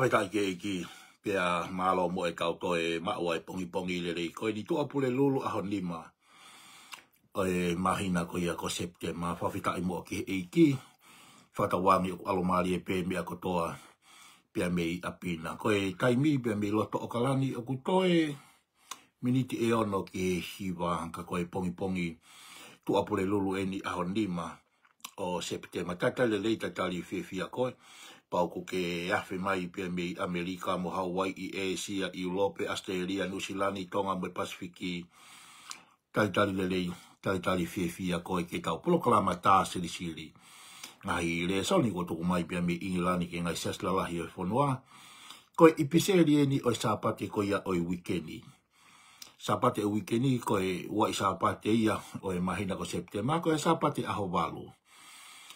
whakawhi kai ke ki pia mālo mo e kau koe maua e pongi pongi le rei koe ni tua pule lulu aho lima o e mahina koe ia ko septe ma whawhi kai mo ke e ki whata wangi o alo maari e pē mea kotoa pia mei apina koe kai mi pia mei loto o kalani o ku toe miniti e ono ki e hiwa ka koe pongi pongi tua pule lulu e ni aho lima o septe ma tatale leita tali fefia koe pau ko ke afe mai pe me Amerika mo Hawaii e Asia i Europe Australia New Zealand Tonga mo Pacific i tai tai le lei tai tai fi fi a ko e ke tau polo kala mata se di sili na le so ni ko tu mai pe me England ke ngai ses la la hi fo e noa ko i pise di e ni o sa pa ke ko ia o i weekend sa pa te weekend ko e wa sa pa te ia o i mahina ko September ko sa pa te aho valu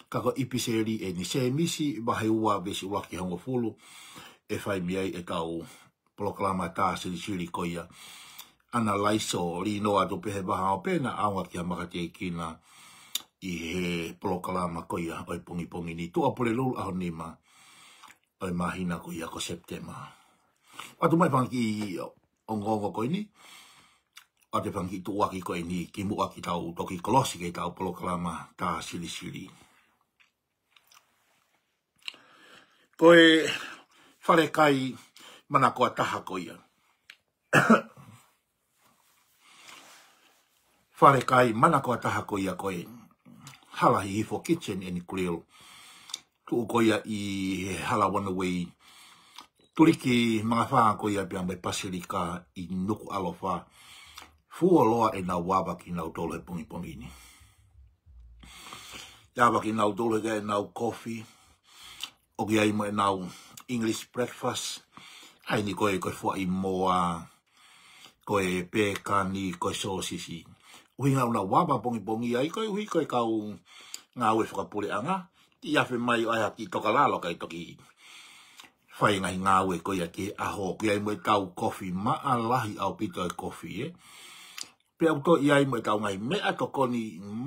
kako ipiseri e ni se misi bahai ua besi ua ki hongo fulu e fai miai e kau proklama ta se ni siri koia ana laiso li no do pehe baha o pena awa ki hamakati e kina i he proklama koia oi pungi pungi ni tua pole lulu aho nima oi mahina koia ko septema atu mai pangki ongongo koi ni a te whangi tu waki koe ni ki mua ki tau toki kolosi kei tau poloklama ta sili sili. ko e whare kai mana koa taha ko ia. whare kai mana koa taha ko ia ko e halahi hifo kitchen eni kurelo. Tuu ko ia i hala wanawei turiki mga whaa ko ia pia mai pasirika i nuku alofa. Fua loa e nau wabaki nau tolo e pungi pungini. Tāwaki nau tolo e nau coffee o ki ai mai nau English breakfast ai ni koe koe fua i moa koe ni koe sosisi ui ngau na waba pongi pongi ai koe ui koe kau ngā ue whakapure anga i awe mai o aha ki toka lalo kai toki whai ngai ngā ue koe a ke aho koe ai mai kau kofi maa lahi au pito e kofi e eh? pe auto i ai mai kau ngai mea kokoni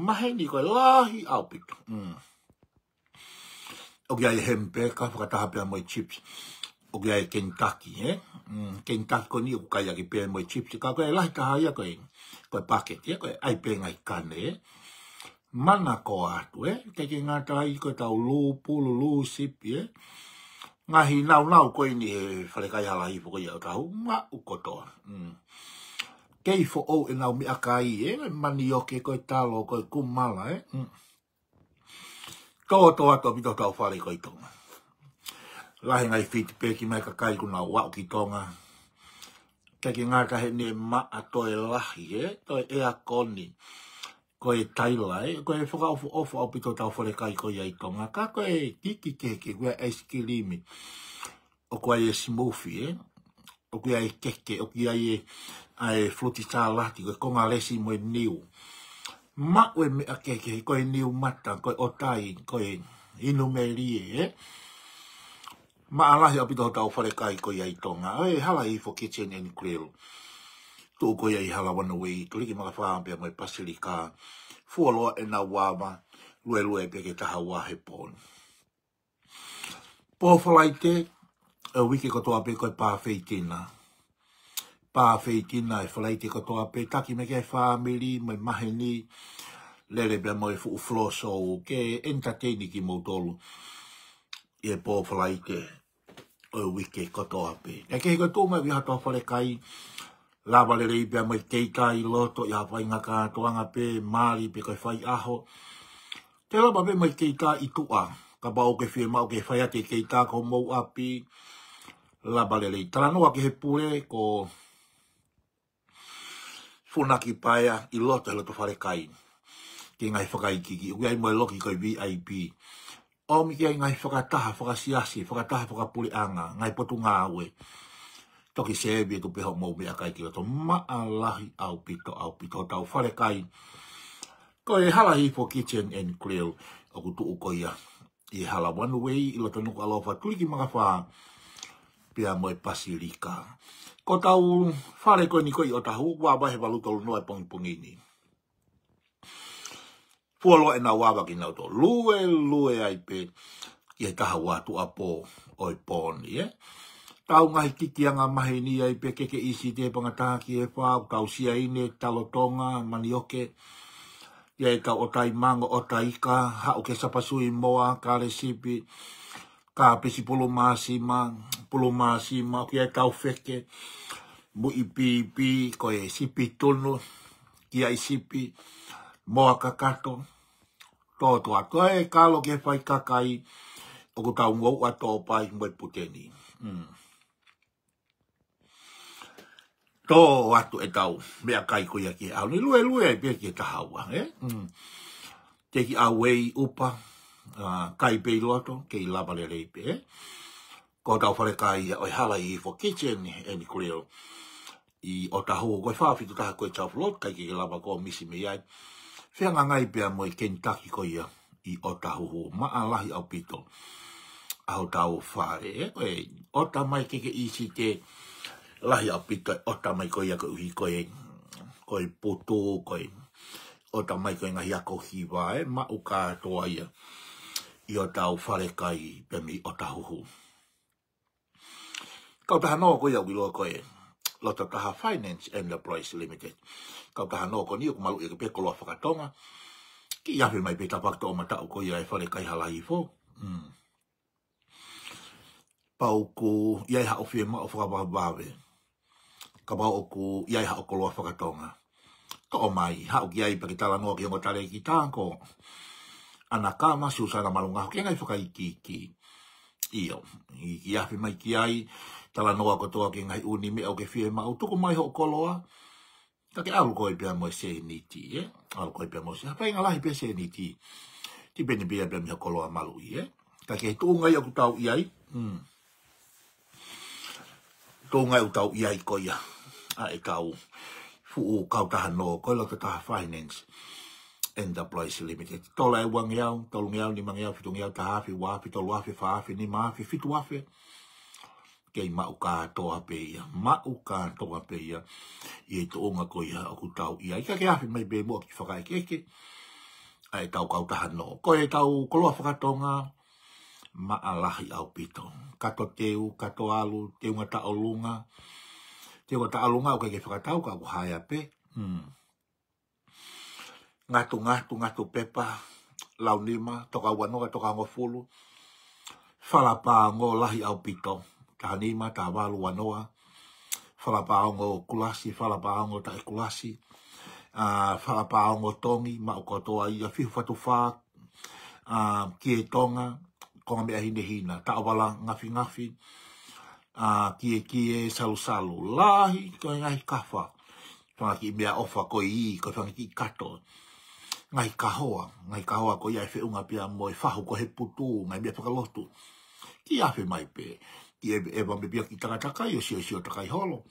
mahe ni koe lahi au pito mm o ki aia hempeka, whakataha pia moi chips, o ki aia Kentucky, eh? Mm, Kentucky ko ni, o kai aki pia moi chips, ka koe lahi taha ia koe, koe paket, ia eh? koe ai pia ngai kane, eh? Mana ko atu, eh? Te ki ngā taha i koe tau lō, pūlu, lō, sipi, eh? Ngahi nau nau koe ni he eh, wharekai hala i poko iau tahu, ma ukotoa. Mm. Kei fo o e nau mi akai, eh? Mani oke koe talo, koe kumala, eh? Mm. Ko o tō ato mito tau whare koi tonga. Lahe ngai whiti pēki mai ka kai kuna wau ki tonga. Kei ki ka he ne maa tō e lahi he, tō e a koni. Ko e taila e, ko e whaka ofu ofu au pito tau whare kai koi ai tonga. Ka ko e kiki keke, kua e limi. O kua e smoothie he, o kua e keke, o kua e floti tā lati, kua konga lesi moe niu makwe me a keke, koe niu mata, koe otai, koe inu me rie, e. Eh? Ma alahi apito ho tau whare kai koe ai tonga, e hala i fo kitchen and grill. Tu koe ai hala wana wei, tu liki maka whaampea moe pasiri ka, fuoloa e na wama, lue lue pe ke taha wahe pon. Po whalai te, e wiki kotoa pe koe pa tina. Po pāwhi kina e whalai te to ape taki me kei family mai maheni, lele bea mo e fuu floso o ke entateini ki to lu e po whalai te o wiki ko to ape E ko katoa mai viha toa whare kai, lawa lere i bea mai teika i loto i ka to nga pe, mali pe ko fai aho. Te lawa mo mai teika i tua, ka bau ke whie o ke fai ate keita ko mo api, lawa lere i taranoa ke he pure ko funaki paia i loto hele to fare kai. Ki ngai whakaikiki. Ui ai mai loki koi VIP. O mi ki ai ngai whakataha, whakasiasi, whakataha, puli anga. Ngai potu ngā aue. Toki sebi e kupeho mou mea kai ki loto. Maalahi au pito au pito tau fare kai. Ko e halahi for kitchen and grill. O kutu ukoia. I hala one way i loto nuku alofa. Tuliki maka whaa. Pia moe pasirika. Pia ko tau whare koe ni koe o tahu, wā wahe walu tolu noe pongi pongi ni. Fuolo e nga wāwa ki nauto, lue lue ai pe, i e taha wātu a pō oi pōni, e? Tau ngahi titianga mahi ni ai pe keke isi te pangataha ki e whāu, tau sia ine, talotonga, manioke, i e tau otai mango, otai ka, hau ke sapasui moa, kare kare sipi, ka pesi polo maasi ma, polo maasi ma, kia e tau feke, mo i pi i pi, ko e sipi tono, kia i sipi, mo a to tō tō a koe, ka lo ke whai kai o ko tau ngou a tō pai, mo i puteni. Mm. Tō atu e tau, mea kai koe a ki au, ni lue lue, pia ki e tahaua, eh? Mm. Teki a wei upa, uh, kai peilo ato kei lava le reipe. Eh? Ko tau whare kai o i hala i for kitchen e ni kureo. I o ta hoa koe whawhitu taha koe tau flot kai kei lava ko misi me iai. Whianga ngai pia mo i Kentucky ko ia i o ta hoa maa lahi au pito. Au tau whare eh, O ta mai keke isi te lahi au pito o ta mai koe ia koe uhi koe koe poto koe. O ta mai koe ngahi ako hiwa e ma uka toa ia. i o tau whare kai pe mi o tahuhu. Kau taha nō koe au i loa koe, lota taha Finance Enterprise Limited. Kau taha nō koe ni o kumalu i ke pekoloa whakatonga, ki iawe mai pe tapakta o matau koe ai whare kai halai i fō. Mm. Pau ko iai hao fie ma o whakabawe, ka pau iai hao koloa whakatonga. Ka o mai, hao ki ai pakitala noa ki ongo tare ki tāngko. ana ka masu sa na malunga ke ngai fuka iki ki io i ki afi mai ki ai tala noa ko toa ke ngai uni me o ke fie ma utuko mai ho koloa ta ke alu koi pia moi se ni ti e alu koi pia moi se hapa inga lahi pia se ni ti ti bene pia pia mi ho koloa malu i e ta ke tu ngai aku tau i ai hmm. tu ngai u tau i ai ya a e kau fu u kau ta no ko lo ta taha finance Enterprise Limited. Tola e wangi au, tolu ngi au, ni mangi au, fitu ngi au, ta hafi, wafi, tolu hafi, fa hafi, ni maafi, fitu hafi. Kei mau katoa peia, mau katoa peia, i e to onga koi ha aku tau ia. Ika ke hafi mai bebo a ki whakai keke, a e tau kau taha no. Ko e tau koloa whakatonga, ma alahi au pito. Kato teu, kato alu, teunga ta olunga, teunga ta olunga, o kei ke whakatau ka aku haia pe. Hmm ngatu ngatu ngatu pepa lau nima toka wanoa toka ngofulu falapa ngō lahi au pito ka nima ka walu wanoa falapa ngō kulasi falapa ngō tai kulasi uh, ah, falapa ngō tongi ma ukotoa ia fihu fatu fā uh, ah, ki e tonga konga mea hine hina ka awala ngafi ngafi ah, ki e, ki e salu salu lahi kia e ngahi kafa ki mea ofa ko i ko fa ki kato ngai kahoa, ngai kahoa ko iai fe unga pia moe whahu ko he putu, ngai mea whakalotu. Ki awhi mai pe, ki e, e wame pia ki tangataka i o sio sio takai holo.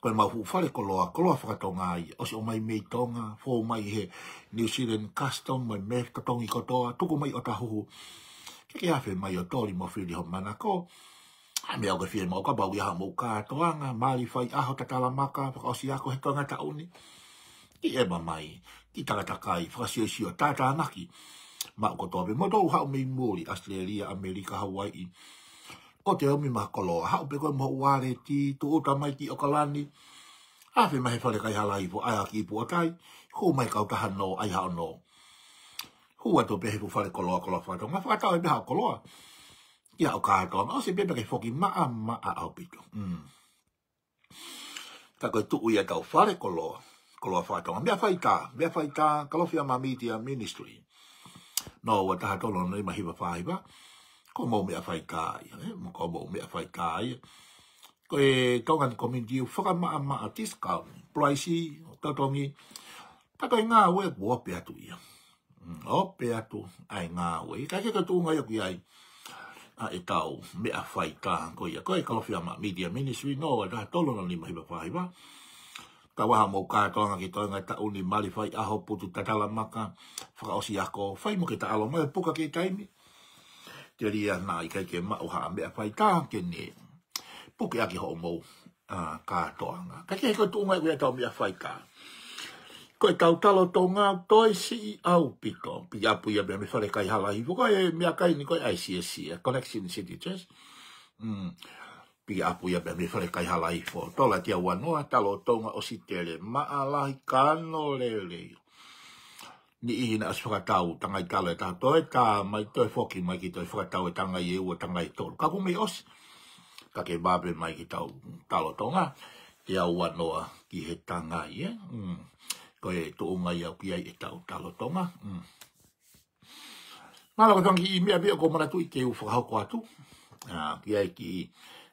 Ko e mauhu whare ko loa, ko loa whakatonga ai, o si o mai mei tonga, fō mai he New Zealand Custom, mai mea katongi kotoa, tuku mai o tahuhu. Ki ki awhi mai o tōri mo whiri ho manako, A mea oka whie mauka, bau iaha mauka atoanga, maari whai aho tatala maka, whakao ako he tonga tauni ki e ma mai, ki tala takai, whakasio sio tata anaki, ma o kotoa pe motou hao mei mori, Australia, Amerika, Hawaii, o te omi maha koloa, hao pe koe mohu ware ti, tu uta mai ti okalani, Afe mahe whale kai hala ipo ai aki ipo atai, hu mai kau taha no ai hao no. Hu ato pehe pu whale koloa koloa whato, ma whakatau e beha o koloa. Ia o kātoa, ma o se pepe kai whoki maa maa au pito. Mm. Ta ia tau whale koloa kolo fai tonga. Mea fai ka, mea fai ka, kolo fia ma media ministry. No, wa taha tolo na ima hiwa fai wa. Ko mo mea fai ka ia, eh? Mo ko mo mea fai ka ia. Ko e tongan community u a maa maa discount, pricey, tautongi. Tato i ngā ue, bo ope atu ia. Mm, ope atu, ai ngā ue. Ka kia katu ngai oki ai a e tau mea whai ka ko ia koe kalofi ama media ministry no a da tolo na lima hiba whai ka waha mo ka ka ngi to nga ta uni mari fai a ho putu ta kala maka fra osi ako fai mo ke ta alo mai puka ke kaimi te ria na i kai ke ma o ha me fai ta ke ne puke ake ho mo a ka to nga ka ke ko tu mai we ta mi fai ka ko e tau talo tō ngā toi si a au piko. Pi apu ia mea me whare kai hala hi. Ko e mea kai ni koe ICSC, Connection City Church. Mm pi apu ya bemi fare kai halai fo to la tia wa noa talo tonga o sitere ma ala kano lele ni i na asfaka tau tanga i tala e ta e to ta mai to foki mai ki to foka tau e tanga i u tanga i to ka kumi os ka ke babe mai ki tau talo tonga te au anoa ki he tanga i e mm. ko e to unga i au ki ai e tau talo tonga mm. Nā lakotangi i mea bia ko mana tu i te u whakahoko atu. Ah, ki ai ki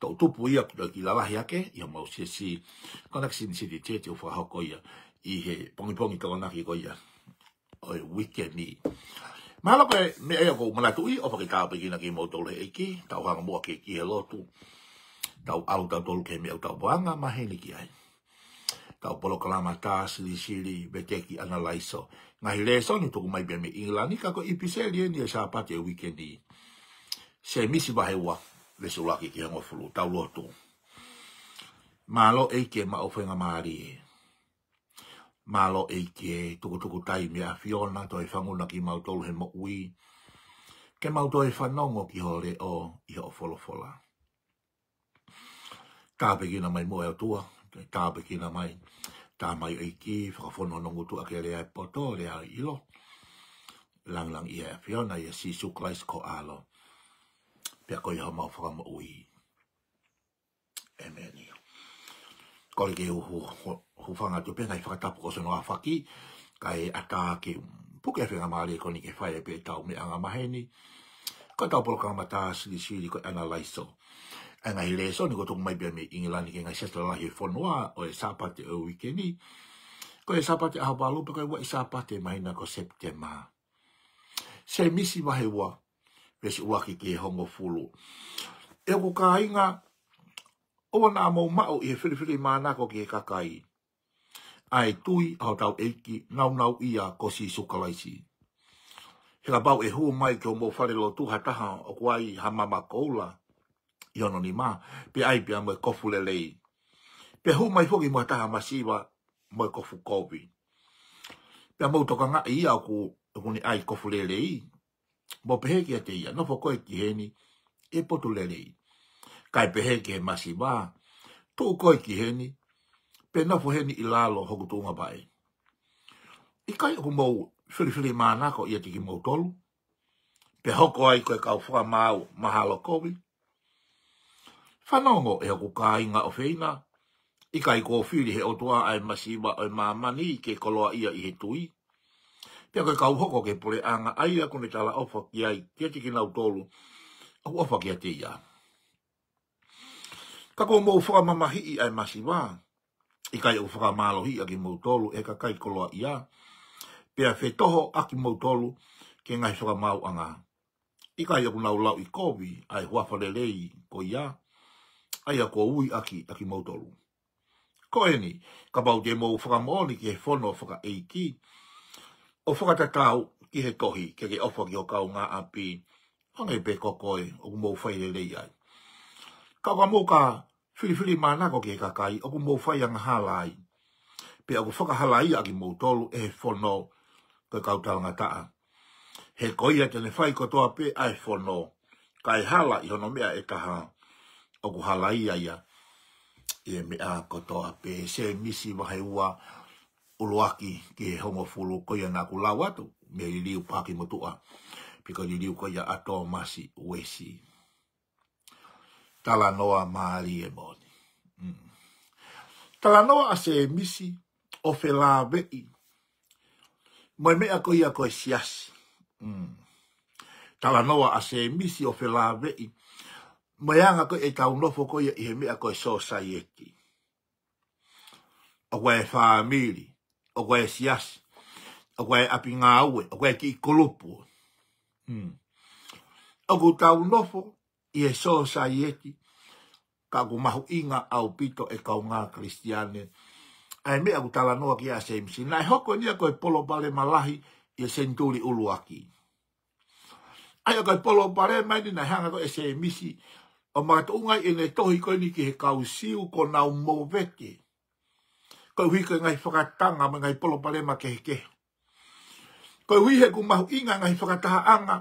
tautupu ia i lalahi ake, ia mau se si, kanak sin si di te te uwhaha ko ia, i he pongipongi tawanaki ko ia, oi wike mi. Mahalo koe, me ea kou manatui, o pake tāpe ki na ki mau tau hanga mua ke ki he lotu, tau au tau tolu ke me au tau wanga, maheni Tau polo kalama tā, sili siri, beteki analaiso. Ngahi leso ni tuku mai bia me ingilani, kako ipiseli e ni e sāpate e wikendi. Se misi leso laki ki hango fulu, tau loto. Malo eike ma ofenga maari e. Malo eike tuku tuku tai mea fiona, toi ki mautolu he mokui. Ke mautolu e whanongo ki hore o i folofola. Tāpe ki na mai mua e o tua, ki na mai, tā mai eike, whakafono nongu tua ke rea e poto, rea ilo. Lang lang i e fiona, i e sisu Christ ko alo. ki na o tua, tāpe ki na mai, tāpe ki na mai, tāpe ki na mai, tāpe ki na mai, tāpe mai, tāpe ki na mai, tāpe ki na mai, tāpe ki na mai, tāpe ki na mai, tāpe ki na mai, tāpe ki na mai, tāpe ki pia koi hama whakama ui. Amen. Kore ke hu whanga tu pēnei whakatapu ko sono awhaki, ka e ata ke puke whenga maare ko ke whae pe tau me anga maheni, ka tau polo kama ta siri siri ko anga laiso. E ngai le ni ko tuku mai bia me ingilani ke ngai sesto lahi whonua o e sāpate o ni. ko e sāpate aha walo, pe ko e wa e sāpate maina ko septema. Se misi wahe wa, vese uaki ki hongo fulu. E ko ka inga, owa nā mau mao i he whiriwhiri mānako ke kakai. Ai tui au tau eiki, nau nau ia kosi sukalaisi. He la bau e hu mai ke o mō whare lo tuha taha o kuai ha mama koula. I ono ni mā, pe ai pia mwe kofu le lei. Pe hu mai fuki mwa taha masiwa mwe kofu kovi. Pe a mou toka nga iya o ku, ku e ni ai kofu le lei, Mo pehe ki a te ia, nofo koe ki heni, e potu lelei. Kai pehe ki he masi wā, tū koe ki heni, pe nofo heni i lalo hoku tūnga bai. I kai oku mou whiriwhiri mānako i a tiki mou tolu, pe hoko ai koe kau whua māu mahalo kowi. Whanongo e hoku kā inga o feina, i kai kō whiri he otua ai masi wā o mamani ke koloa ia i he tui. Pia koe kau hoko ke pole anga aia kone tala ofa ki ai, kia tiki nau tolu, au ofa ki ati ia. Kako mou whaka mamahi i ai masi wā, i kai au whaka malo hi aki mou tolu, e ka kai koloa i a, pia whe toho aki mou tolu, ke ngai whaka mau anga. I kai aku nau lau i kovi, ai huafare lei ko i a, ai ako ui aki aki mou tolu. Ko eni, ka bau te mou whaka mooni ke whono whaka eiki, o whakata tau ki he kohi, ke ke ofa ki o kau ngā api, ange pe kokoi o kumou whaire lei ai. Ka kwa mō ka whiriwhiri mānako ki he kakai o kumou whai ang halai, pe o kumou halai a ki mou tolu e he whono koe kau talanga taa. He koi a tene whai kotoa pe a he whono, ka e hala i hono mea e taha o kumou halai aia, e mea kotoa pe se misi wahai ua, uloaki ke hongo fulu koia nga ku lau atu me liliu paki motua piko liliu koia ato masi uesi tala noa maari e moni mm. tala noa ase e misi o fe la vei moi mea koia koe siasi mm. tala noa ase e misi o fe la vei moi anga koia e taunofo koia i he mea koe so sayeti o kwa e familii a wai siyas, a wai api nga awe, a wai ki kolopo. Hmm. A ku tau nofo, i e so sa yeti, ka ku mahu inga au pito e kau nga kristiane. A e me a ku tala noa ki a seimsi. Nai hoko ni a koe polo pale malahi i e senturi uluaki. Ai a koe polo pale mai ni nai hanga koe e seimisi, o mga tunga i ne tohi koe ni ki he kau siu ko nau moveke. Hmm. Kau hui ngai whakatanga ma ngai polo palema ke heke. Kau hui he kumahu inga ngai whakataha anga.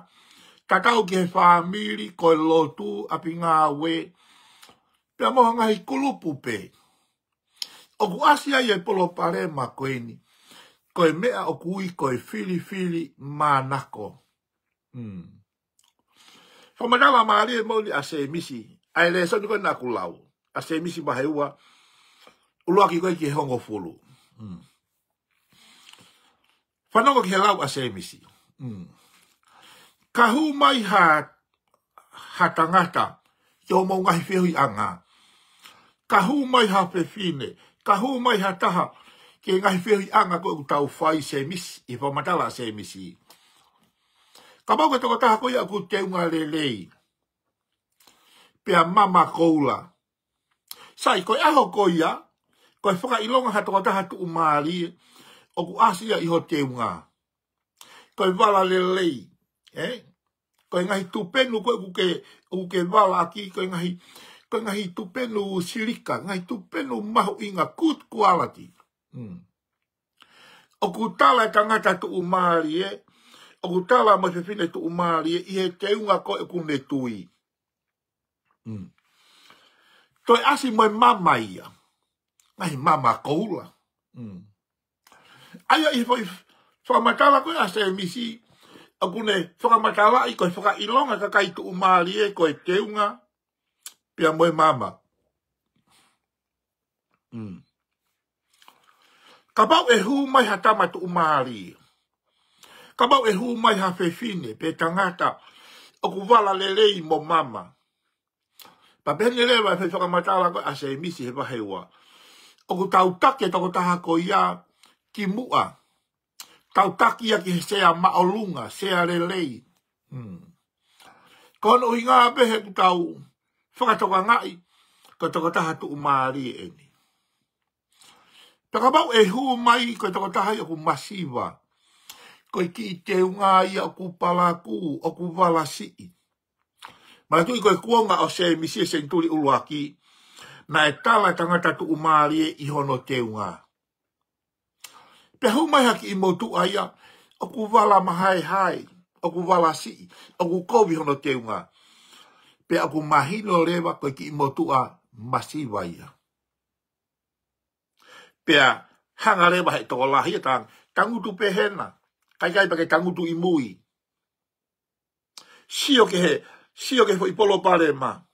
Kakao ki he whamiri, koe lotu, api ngā we. Pea moha ngai kulupu pe. O ku asi ai e polo palema koe ni. Koe mea o kui koe fili fili mā nako. Hmm. Whamatawa maari e mouni a se misi. Ai le sonu koe nā kulau. A se misi mahe ua o loa ki koe ki hongo fulu. Mm. Whanongo ki he lau a semisi. Mm. Ka hu mai ha hatangata ki o maungahi whehui anga. Ka hu mai ha pefine. Kahu mai ha taha ki ngahi whehui anga koe ku tau whai semisi, i whamatala a semisi. Ka mau ka toko taha koe ku te unga lelei. Pea mama koula. Sai koe aho koe ia, Pai e whaka ilonga hato ka taha tuku maari o ku asia i ho te unga. Koi e wala le lei. Eh? Koi e ngahi tupenu koi ku ke, ku ke wala aki. Koi ngahi, koi ngahi tupenu silika. Ngahi tupenu mahu inga kut kualati. Hmm. O ku tala e tangata tuku maari e. Eh? O ku tala mo se fine tuku maari e. Eh? Ihe te unga koi ku tui. Hmm. Toi asi moe mamma ia. Hmm mai mama koula. Mm. Ai ai foi fa matala ko ase misi. Agune fa matala i ko fa ilonga ka kai tu mali e ko te unga. Pia moe mama. Mm. Ka pau e hu mai hata matu umari. Ka pau e hu mai ha hafefine pe tangata o kuvala lelei mo mama. Pa pene lewa e fefoka matala ko ase emisi he pahewa. Pa o ku tau take tako taha ko ia ki mua. Tau take ia ki sea maolunga, sea lelei. Hmm. Ko ono i ngā pehe ku tau whakatoka ngai, ko tako taha tu umari e ni. Taka e hu mai ko tako taha i oku masiva. Ko i ki i te unga i oku palaku, oku valasi. Ma tui ko i kuonga o se misi e sen uluaki. Mm na e tala tangata tu umarie i hono te unga. Pe humai haki i motu aia, o wala mahae hai, aku ku wala si, o kovi hono te unga. Pe aku ku mahino rewa koe ki i motu a masiwa ia. Pe a hanga rewa he toko lahi a e tang, tangutu pe hena, kai kai pake tangutu i mui. Sio ke he, sio ke fo i polo pare maa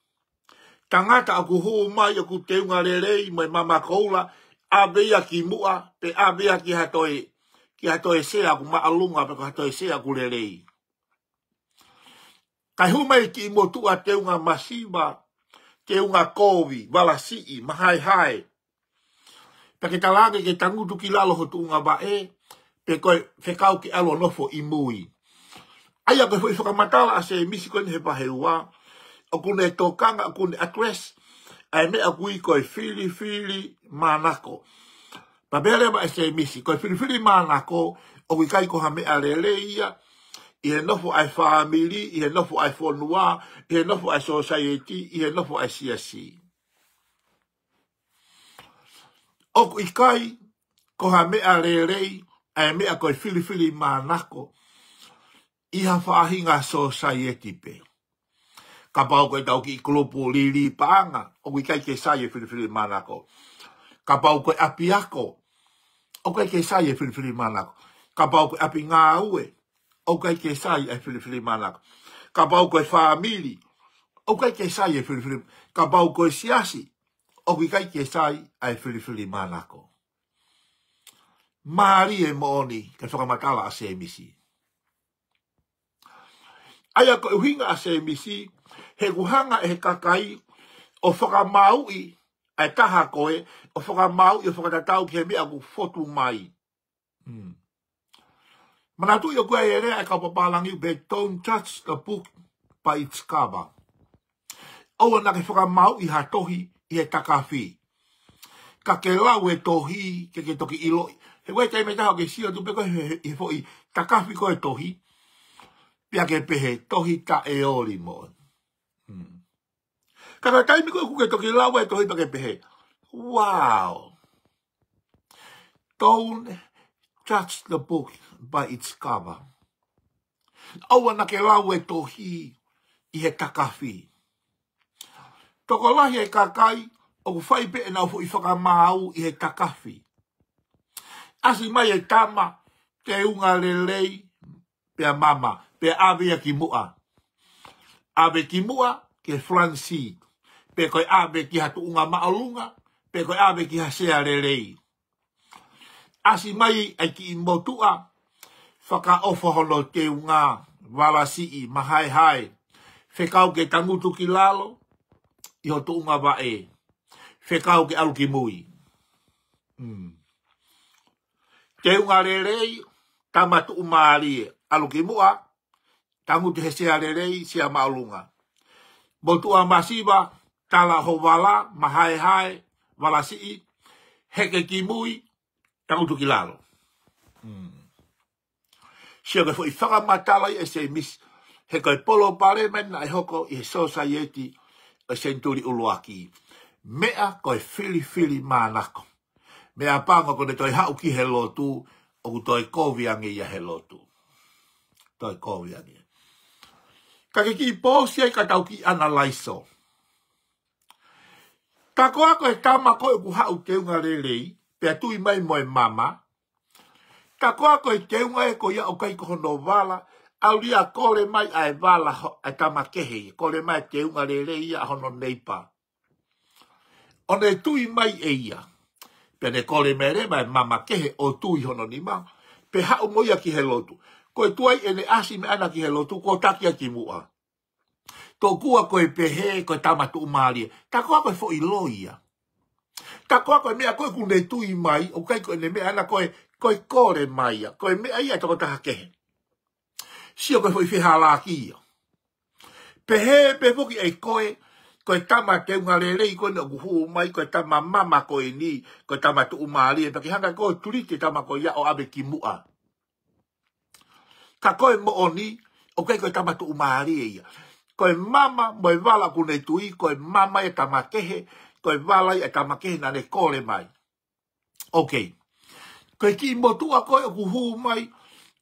tangata aku hu mai aku te unga lerei mai mama koula a bea ki mua pe a bea ki hatoi ki hatoi se aku ma alunga pe hatoi se aku lerei kai hu mai ki mo tu a te unga masiba te unga kovi wala si i mahai hai pe ke talage ke tangu tu ki lalo ho tu unga ba e pe koe fekau ki alo nofo i mui aia koe fukamatala a se misi koe ni he pahe aku ne tokanga, aku ne akres, ai me aku i koi fili fili manako. Pa bere ma ese misi, koi fili fili manako, o i kai koha me alele i e nofo ai family, i e nofo ai fonua, i e nofo ai society, i e nofo ai csc Oku i kai, ko mea rerei, ae mea koi filifili i hawha ahinga so sai e tipe. Oku i kai, koha mea rerei, ka pau koe tau ki i klopo li o kui kai ke sai e filifili manako. Ka pau koe api ako, o kai ke sai e filifili manako. Ka pau koe api ngā ue, o kai ke sai e filifili manako. Ka pau koe whaamili, o kai ke sai e filifili manako. Ka pau koe siasi, o kui kai ke sai e filifili manako. mari e moni ka whakamatala makala se emisi. Aia koe huinga a se emisi, he guhanga e he kakai o whakamau i ai taha koe o whakamau i o whakatatau ki he mea ku fotu mai. Hmm. Manatu i o kua e rea e ka papalangi u bet don't touch the book by its cover. Oa na ke whakamau i hatohi i he takawhi. Ka ke lau e tohi ke ke toki iloi. He wei tei me taha ke sio tu peko i fo i takawhi ko e tohi. Pia ke pehe tohi ta e oli Hmm. ka kai mi koe kuke toki lawa e tohi pake pehe. Wow! Don't touch the book by its cover. Aua na ke lawa e tohi i he kakafi. Toko lahi e kakai, o pe e nau fui whakamau i he kakafi. Asi mai e tama, te unga lelei, a mama, pia a ki mua ave ki mua ke Fransi. Pe koe ave ki hatu unga maalunga, pe koe ave ki hasea rerei. Asi mai ai ki imotua, whaka ofoholo te unga walasi i mahae hae, whekau ke tangutu ki lalo, i hoto unga wa e, whekau ke alu mui. Hmm. Te unga rerei, tamatu umaari alu ki mua, tangu te hese arerei se a maulunga. a masiva, tala ho hovala, mahae hae, valasii, heke ki mui, tangu tu ki lalo. Mm. Sia koe fo i whakamatala i e se mis, he koe polo pare mena i e hoko i he sosa i eti o e senturi uluaki. Mea koe fili fili mānako. Mea pāngo kone toi hauki he lotu, o ku toi koviangi ia he lotu. Toi koviangi. ka ke ki po si ai ka tau ki ana Ka ko ako e tama ko e kuha u te unga pe atu i mai moe mama. Ka ko ako e te unga e ko ia o kai kohono wala, au ria kore mai ae wala e tama kehe, kore mai te unga lelei ia hono neipa. O ne tu i mai e ia, pe ne kore mere mai mama kehe o tu i hono ni ma, pe hau moia ki he lotu ko e tuai e ne asi me ana ki he lotu, ko takia ki mua. Tō kua ko e pehe, ko e tamatu umalia, ta koa ko e fo i loia. Ta koa ko e mea ko e kune tui mai, o kai ko e ne mea ana ko e, ko e kore mai ko e mea ia tako taha kehe. Sio ko e fo i whihala ki ia. Pehe, pehe poki e koe, ko e tama te unga lele i kone uhu mai, ko e tama mama ko e ni, ko e tama tu pa ki hanga ko e ki tama ko ia o abe ki mua ka koe mo oni, o kei koe tamatu umaari e ia. Koe mama mo e wala kune tui, koe mama e tamakehe, koe wala e tamakehe nane kore mai. Ok. Koe ki motua koe o kuhu mai,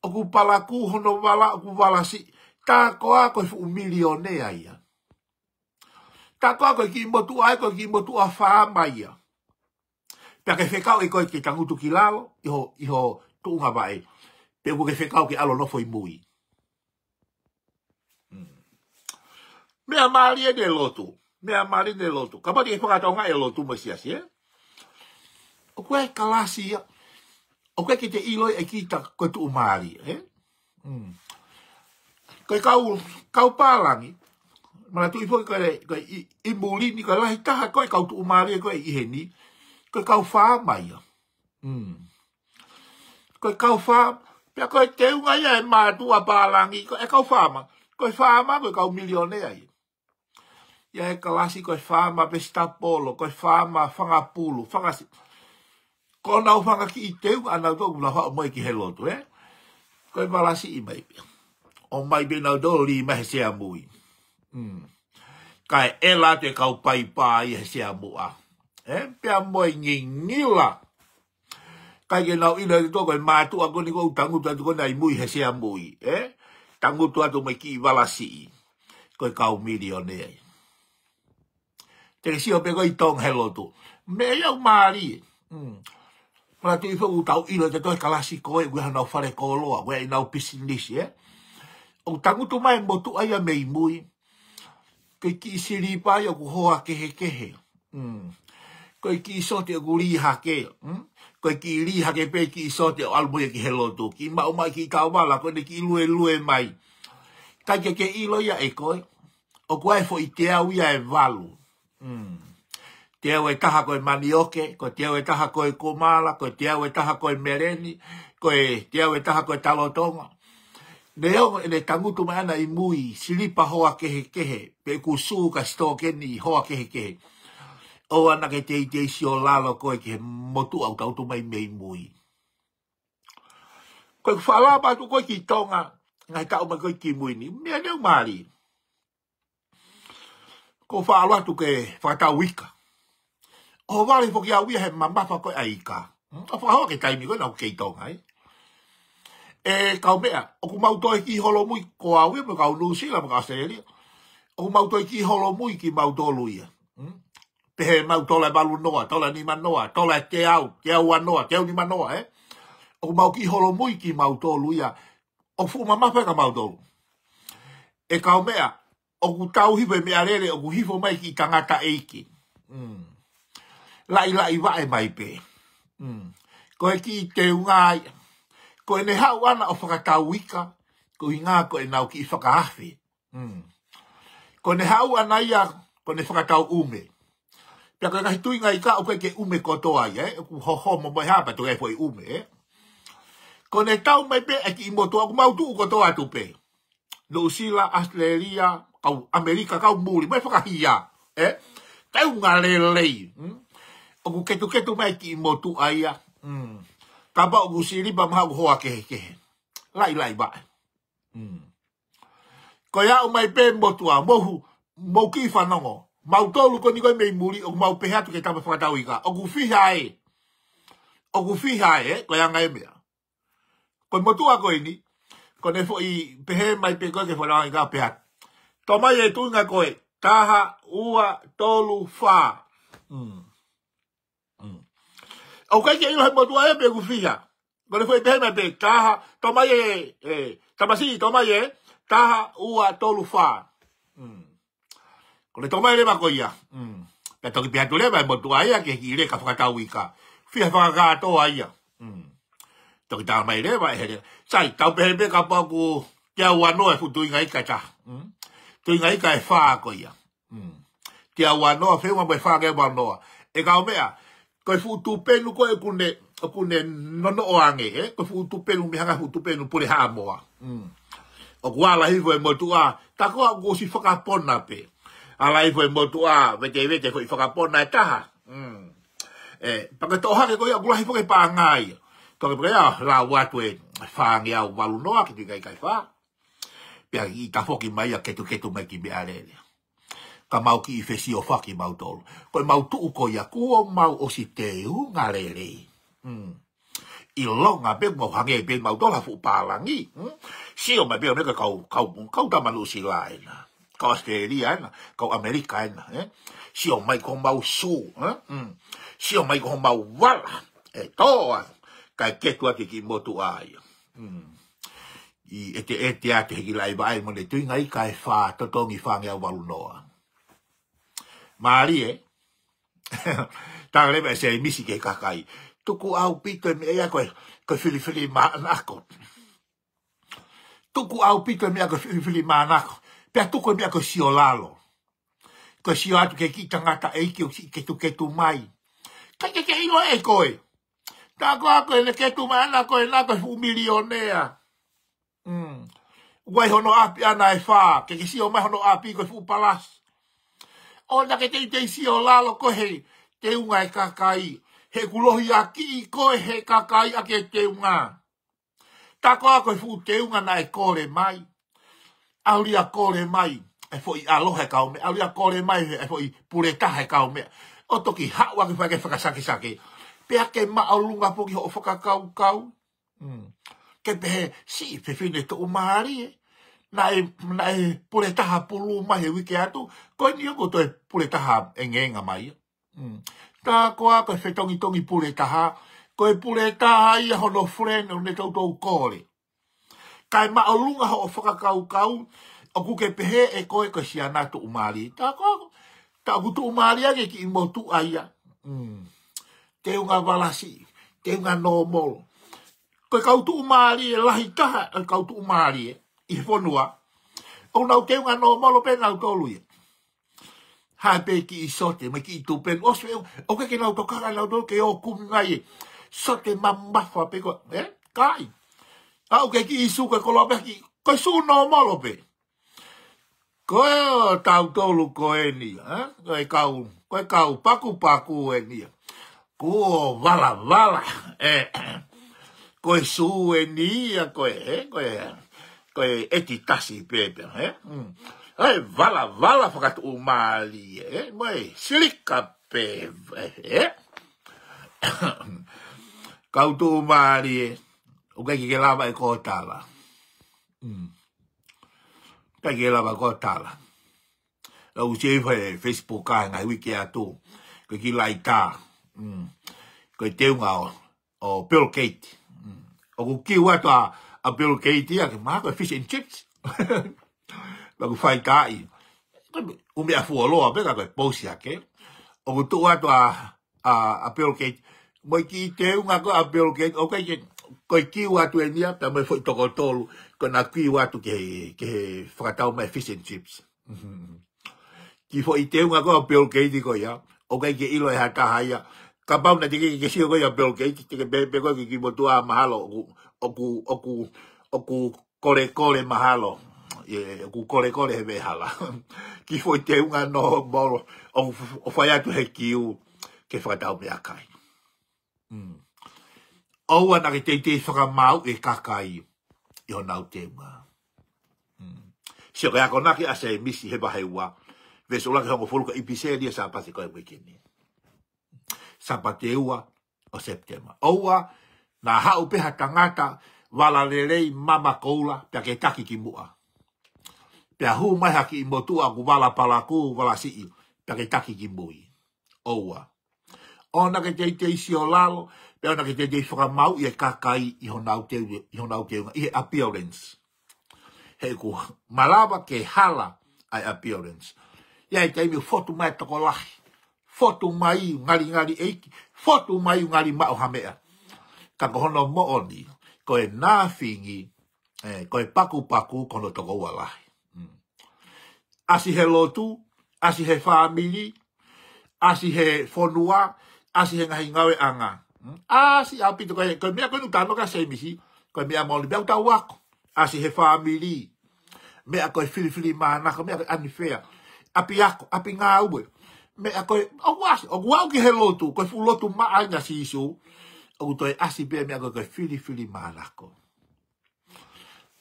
o ku palaku hono wala, o ku wala si, ta koa koe fu milionea ia. Ta koa koe ki motua e koe ki motua faa mai ia. Pia ke whekau e koe ki tangutu ki lalo, iho, iho tuunga vai. E iho pe ko ke fe kau ke alo no foi mui hmm. me a mari de lotu me a mari de lotu ka pa ke ko ata nga e lotu mo sia sia eh? o ko e kalasi o ko ke te ilo e ki ta ko tu mari eh hmm. ko kau kau palangi mana tu ipo ko ko i muli ni ko lai ta ko kau tu mari e ko i heni ko kau fa mai ya mm ko kau fa Pia koe te unga ia e mātua pālangi, e kau fama. koe fama koe kau milione ai. Ia e kalasi koe fama pe stapolo, koe fama whangapulu, whangasi. Ko nau whanga ki i te unga, anau tōku na whao moe ki he lotu, eh? Koe malasi i mai pia. O mai pia nau tōru li i mahe sea mui. Hmm. Kai e la te kau paipa i he sea mua. Eh? Pia moe ngi ngila. Pia moe ngi ngila kai ke nau ina to ko ma tu ago ni ko tangu tu ko nai mui he sia mui e tangu tu ato mai ki valasi ko ka u milione te sio pe ko itong hello tu me yo mari mm pra tu fo u tau ina te to kalasi ko e gwa nau fare ko loa gwa i nau pisin lisi e eh? o tangu tu mai mo tu aia mei mui ke ki siri pa yo ko ho a ke he ke he mm ko ki so te guri ha ke mm ko ki ri ha ke pe ki so te al mo ki hello to ki ma o ki ka wala ko ne ki lue lue mai ka ke ke i lo ya e koi o ko e fo i te au ya e valu mm. te au e taha ko e manioke ko te au e taha ko e kumala ko te au e taha ko e mereni ko e te au e taha ko e talotonga Neo ene tangutu maana i mui, silipa hoa kehe kehe, pe kusuu ka sito keni hoa kehe kehe. kehe. Oa ana ke te te si o lalo koe ke motu au tautu mai mei mui. Koe ku whala patu koe ki tonga, ngai tau mai koe ki mui ni, mea neu maari. Ko whala tu ke whatau ika. O wale fo ki au he mamata koe a ika. O whaho ke taimi koe nau kei tonga e. E kau mea, o ku mautoe ki holo mui ko au ia, mo kau nusila, mo kau sereria. O ku mautoe ki holo mui ki mautoe luia pe he mau tola e balu noa, tola ni manoa, tola e te au, te au noa, te au ni manoa, he? Eh? O mau ki holo mui ki mau tolu ia, o fu ma mawha ka mau tolu. E kao mea, o ku tau hipo e mea rere, o ku hipo mai ki tangata eiki. Mm. Lai lai wae mai pe. Mm. Ko e ki te ungai, ko e ne hau ana o whakatau ika, ko i ngā ko e nau ki i whakahawhi. Mm. Ko ne hau ana ia, ko ne whakatau umei. Ta ka kai tui ngai ka o kai ke ume koto ai, eh? Ku ho ho mo mai hapa to e foi ume, eh? Ko ne tau mai pe e ki imoto aku mautu u koto atu pe. Lo sila, Australia, kau Amerika, kau muli, mai whakahia, eh? Tau ngā lelei, hmm? Oku ketu ketu mai ki imoto ai, eh? Mm. Ka ba oku siri ba maha u hoa kehe kehe. Lai lai ba. Mm. Ko ya o mai pe imoto a, mohu, mokifanongo, mohu, mau tolu ko niko me muri o mau pe hatu ke tapa fa tawi ka o ku fi hai o ku fi hai eh, ko yang e ai me ko motu ako ini ko ne fo i pe he mai pe ko ke fo la ai ka pe hat to mai e tu nga koe, taha ua tolu fa mm. mm. o ka ke ilo he motu ai e pe ku fi ha ko ne fo i pe he mai pe taha to mai e eh, tamasi to mai e taha ua tolu fa mm. これ止まればこいや。うん。だときぴやとればもっとあやけひれかふかたういか。ふやふかかとあや。うん。ときたまいればへれ。さいたべべかばこ。やわのえふといがいかた。うん。といがいかえふあこいや。うん。てやわのえふわべふあげわのえ。えかおめや。こいふとぺぬこえくね。こねののおあげ。え。こいふとぺぬみはがふとぺぬぽれはもわ。うん。O kuala hivo e motua, takoa gosi whakapona pe. alai foi motu a vete vete foi foka pona e taha mm eh paka to ha ke ko ya gula hi foka pa ngai to ke ya ah, la watu e fa ngia o balu no a ke ti kai kai fa pe a ki ta foki mai a ke tu ke tu mai ki be alele ka mau ki i fesi o faki mau tol ko mau tu ko ya ku o mau o si te u ngalele mm i longa pe mo hange pe mau tol ha fu pa langi mm si o mai pe o ne ka kau kau kau ta manu si la ina ka Australia ena, ka Amerika ena, eh? si o mai ko mau su, eh? mm. si o mai ko mau wala, e toa, ka ketu ake ki motu aia. Mm. I ete ete ake hiki lai vai mone tui ngai ka e wha, totongi whange a walu noa. Maari e, eh? tāngare mea se e misi ke kakai, tuku au pito e mea koe, koe filifili maa nako. Tuku au pito e mea koe filifili maa nako pe atu ko e mea ko sio lalo. Ko sio atu ke ki tangata eiki o si ketu ketu mai. Ka ke ke ino e koe. Ta ko ako ele ketu mai ana koe na koe fumilionea. Mm. Wai hono api ana e fa. Ke ke sio mai hono api koe fupalas. O na ke tei tei sio lalo koe hei. Te unga e kakai. He kulohi a ki i koe he kakai a ke te unga. Ta ko ako e fu te unga na e kore mai auri a kore mai e fo i alohe kao me, auri a kore mai e fo i pure kao me. O toki hawa ki whake whakasaki saki. Pea ke ma au lunga po ki ho whaka kau kau. Mm. Ke pehe si te whine to umari e. Na e, na e pure pulu mai e wiki atu. Koe ni oko to e pure taha e ngenga mai e. Mm. Tā koa koe whetongi tongi puretaha. taha. Koe pure i a hono frene o ne tau kore. Koe kai ma alunga ho faka kau kau aku ke pehe e ko e ko si ana tu umari ta ko ta ku tu umari ake ki mo tu aya mm. te unga balasi te unga no mol ko kau tu umari e lahi e kau tu umari e i fonua o nau te unga no mol pe na tolu e ha pe ki i sote me ki i tu pen o sve o ke ke nau tokara nau tolu ke o kum ngai e. sote mamba fa pe ko eh? kai au ke ki isu ke kolo pe ki ko su no malo pe ko ta tolu ko eni ha ko e kau ko e kau paku paku eni ko vala vala eh, e ko su eni a ko eh, e ko e ko e eti tasi pe pe he eh? mm. ai vala vala fakat u mali e mai silika pe e kau tu mali e eh? Hmm. Hmm, o ka ke lava e ko tala mm ka ke lava ko tala la u sei fa facebook ka ngai wiki atu ka ki lai ta mm ka te o bill Gates, mm o ku ki wa ta a bill gate ya ke ma ka fish and chips la ku fai ka i u me afu lo a pe ka ko posi ake o ku tu wa a bill Gates, mo ki te nga ko a bill Gates, o ka jen koi kiu atu e nia, pa mai foi toko tolu, ko na kiu atu ke, ke whakatau mai fish and chips. ki foi i un koa peol kei di ya o kai ke ilo e ha taha ia, ka pao na tiki ke sio ko ya peol kei, ki teke pepe koi ki ki motua mahalo, oku, oku, oku, oku kore kore mahalo, e, oku kore kore he mehala. ki foi i un no moro, o, o whaiatu he kiu, ke whakatau mea kai. Hmm. Oua na ki teitei whaka mau e kakai. Iho nau te mga. Hmm. Sio kai ako naki asa e misi heba hei ua. Vese ulaki hongo fuluka ipise e dia sapati koe mwiki ni. Sapati e ua o septema. Oua na hau peha tangata wala lelei mama koula pia ke taki ki mua. Pia hu mai haki imotua ku wala palaku wala si iu pia ke taki ki mui. Oua. Ona ke teitei sio lalo e ona ke tete i whakamau i e kakai i hona au teunga, i e appearance. He ku malawa ke hala ai appearance. Ia e teimi fotu mai tako lahi, fotu mai ngari ngari eiki, fotu mai ngari mao hamea. Ka kohono mo oni, ko e nāwhingi, eh, ko e paku paku kono tako ua lahi. Mm. Asi he lotu, asi he family, asi he fonua, asi he ngahi ngawe anga. Hmm? Ah, si a pito kai ko mea ko nuka no ka sei misi, ko mea mo libe ta wa. Ah, si he family. Mea ko fili fili ma na ko mea ani fea. Api ako, api nga ube. Me a koe, o guas, o guau ki he lotu, koe fu lotu ma aina si isu, o u toi asi pe me a koe fili fili ma lako.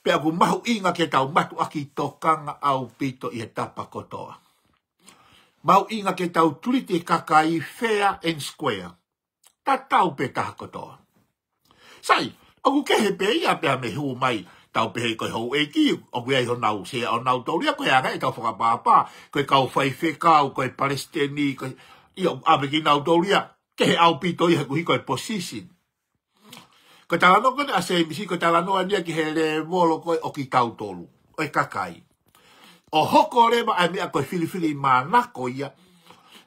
Pe a ku mahu inga ke tau matu aki tokanga au pito i he tapa kotoa. Mahu inga ke tau tuliti kaka i fair and square ta tau pe taha katoa. Sai, aku kehe pe ia pe a me hu mai tau pe hei koi hou e ki, o kui ai nau, se o nau tau lia koi anga e tau whakapapa, koi kau whai whekau, koi palestini, koi i o awe ki nau tau ke kehe au pito i haku hiko e Koi tala no kone ase e misi, koi tala no ania ki he le molo koi o ki tau tolu, o e kakai. O hoko rema a mea koi filifili manako ia,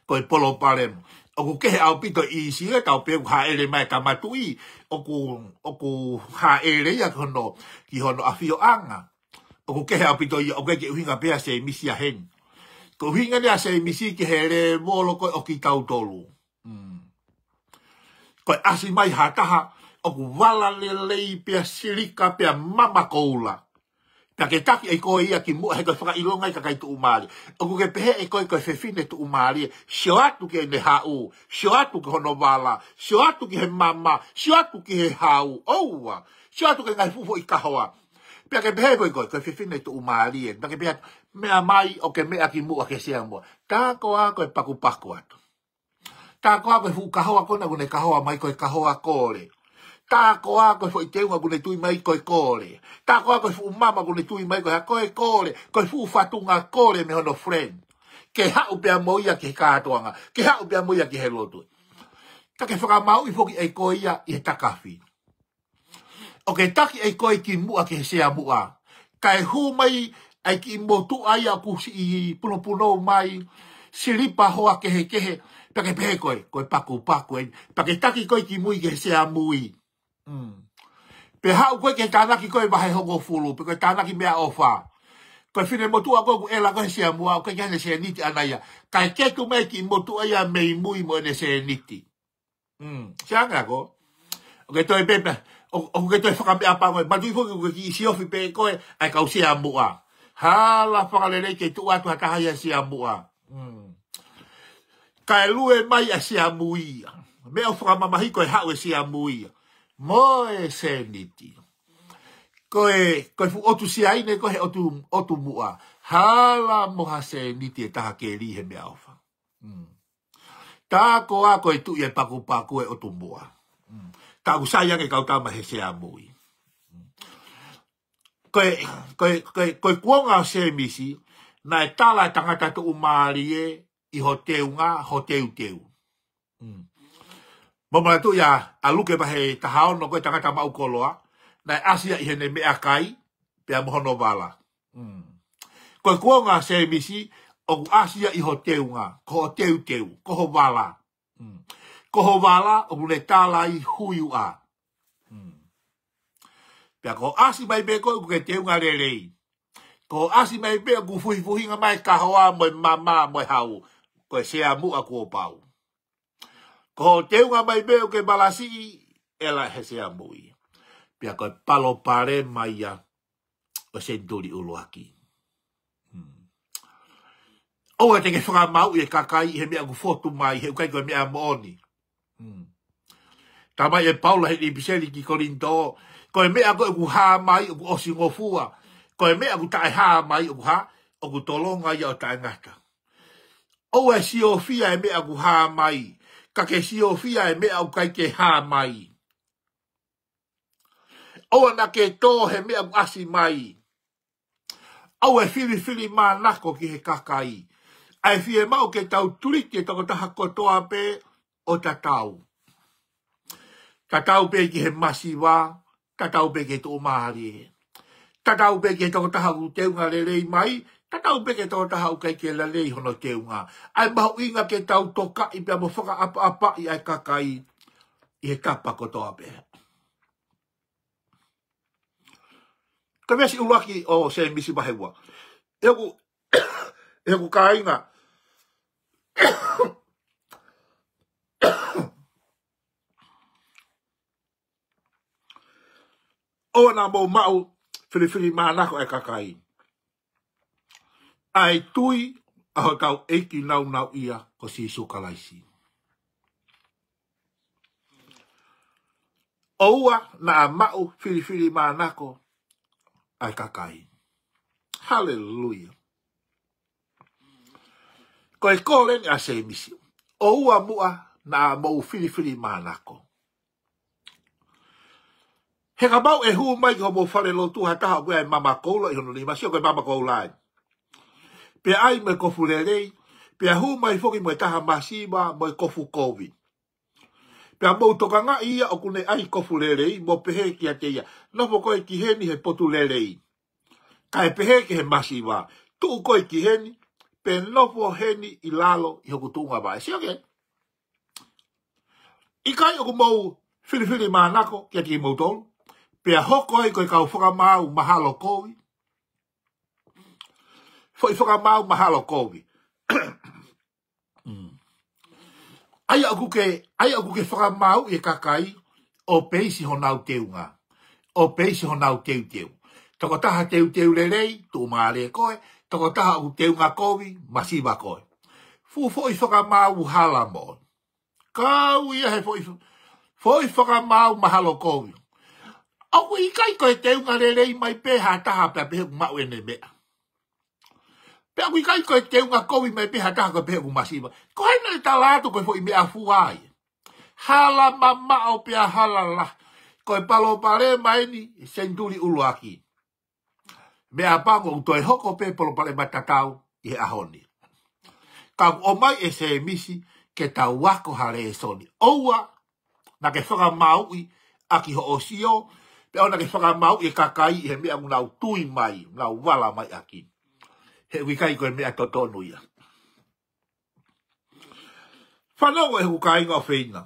koi polo paremo o ku kehe au pito i si e tau peu ha ele mai ka matu i o ku, o ku ha ele ia kono ki hono a fio anga o ku kehe au pito i o kei ke uhinga pea se emisi a hen ko uhinga ni a se emisi ki he re molo koi o ki tau tolu mm. koi asi mai ha taha o ku wala le lei pea sirika pea mama koula Pea ke taki e koe ia ki mua he koe whaka ilonga i kakai tu umari. Oku ke pehe e koe koe whewhine tu umari. Sio atu ke ne hau. Sio atu ke hono wala. Sio atu ke he mama. Sio atu ke he hau. Oua. Sio atu ke ngai fufo i kahoa. Pea ke pehe koe koe koe whewhine tu umari. E. Pea ke pehe mea mai o ke mea ki mua ke sea mua. Tā koa koe paku paku atu. Tā koa koe fukahoa kona kone kahoa mai koe kahoa kore. Kahoa kore ta ko a ko e foi te unha gune mai koe kore. Ta ko e fu mama gune tui mai coi koe kore. Koe fu fatu unha kore me hono friend. Ke hau pia moia ke katoanga. Ke hau pia moia ke helotu. Ta ke whaka mau i foki e koe ia i he takafi. Ok, taki e koe ki mua ke he sea mua. Ka e hu mai ai ki motu ai aku si i puno puno mai. Siripa hoa ke he ke he. Pake pehe koe, koe paku paku e. Pake taki koe ki mui ke he sea mui. ki mui ke he sea mui. Mm. Pe hau koe ke tānaki koe mahe hongo fulu, pe koe tānaki mea ofa. Koe fine motua koe ku ela koe sea mua, koe kia nese niti anaya. Kai ketu mai ki motua ia mei mui mo nese niti. Mm. Se anga ko? Oke toi pepe, oke toi whakamea pango, matu i fuku ki isi ofi pe koe, ai kau sea mua. Hala whakalele ke tu atu ha kahaya sea mua. Mm. Kai lue mai a sea mui. Meo whakamamahiko e hau e sea mui. Mm. Moe e se niti. Ko e, ko e fu otu si aine, ko he otu, otu mua. Hala mo ha se niti e taha ke li me aofa. Mm. Ta ko a ko e tu e paku paku e otu mua. Mm. Ta u sa yang e kautama he se a mui. Mm. Ko e, ko e, ko e, ko e kuonga se misi, na e tala e tangata tu umari e, i ho teunga, ho teu. Mm. Mama tu ya aluke pa he tahao no ko tanga tama ukoloa na Asia i hene me akai pe mo no bala. Mm. Ko ko nga sebisi o Asia i hoteu nga ko teu teu ko ho bala. Mm. Ko ho bala o le tala i huiu a. Mm. Pe ko Asia mai be ko ko teu nga le lei. Ko Asia mai be ko fuifuhi nga mai kahoa mo mama mo hau ko se mu a ko pau. Mm. Ko te unga mai beo ke balasi, e la hese a mui. Pia koe palo pare mai a, o se duri uluaki. Hmm. O e tenge whanga mau e kakai, he mea ku fotu mai, he ukei koe mea mooni. Hmm. Ta mai e paula he lipiseli ki korinto, koe mea koe ku ha mai, ku osi ngofua, koe mea ku tae ha mai, ku ha, o ku tolonga ia o tae ngata. O e si o fia e mea ku ha mai, ku ka ke sio fia e mea au kai ke hā mai. Oa na ke tō he mea au asi mai. Au e fili fili mā nako ki he kakai. Ai fie mau ke tau turiti e tako taha kotoa pē o ta tau. Ta tau pē ki he masi wā, ta tau pē ki he tō mahari e. Ta tau pē ki he tako taha kuteunga lelei mai, Ka tau peke tau taha ukei ke la lei hono te unga. Ai mahu inga ke tau toka i pia mo whaka apa apa i ai kakai i he kapa kotoa pe. Ka mea si uwaki o se misi mahewa. Eku, eku ka inga. Oana mo mau, fili fili maa nako e kakai. Kakai ai tui a hakau eiki nau nau ia ko si isu kalaisi. Oua na a mau filifili maanako ai kakai. Hallelujah. Ko e kore ni a se emisi. Oua mua na a mau filifili maanako. He ka mau e huu mai ki ho mou fare lo tu ha taha mua e mama koula i hono ni masi o koe mama koula ai pe ai mai kofu lelei, pe ahu mai foki mai taha masima mai kofu kovi. Pe amou toka ngā ia o kune ai kofu lelei, mo pehe ateia no nopo koe ki heni he potu lelei. Kai pehe ki he masima, tuu koe ki heni, pe nopo heni i lalo i hoku ba vai. Si oke? I kai oku mou filifili mā nako, kia ki mou tolu, pe a hoko e koe kau whakamau mahalo kovi, fo i whaka mau mahalo kōwi. ai aku ke, ai aku ke whaka mau e kakai o peisi honau teu ngā. O peisi honau teu teu. Toko taha teu teu lerei, tō maare koe, toko taha u teu ngā kōwi, masiwa koe. Fu fo i whaka mau hala mō. Kau ia he fo i fo i whaka mau mahalo kōwi. Aku kai koe teu ngā lerei mai pēha taha pēpēhu mau ene mea. Pe aku kai koe te unga kowi mai peha taha koe pehe kumasiwa. Ko hei nai talato koe fo i mea fuai. Hala ma mao pia hala Koe palo pare mai ni e senturi ulu aki. Mea pango utoe hoko pe palo pare mai tatau i e ahoni. Kau omai mai e se emisi ke tau wako hale e soni. Oua na ke whaka maui aki ho o sio. Pe na ke whaka maui e kakai i he mea unau tui mai, unau wala mai akini he wi kai ko mea to tonu ia fa no hu kai ngo feina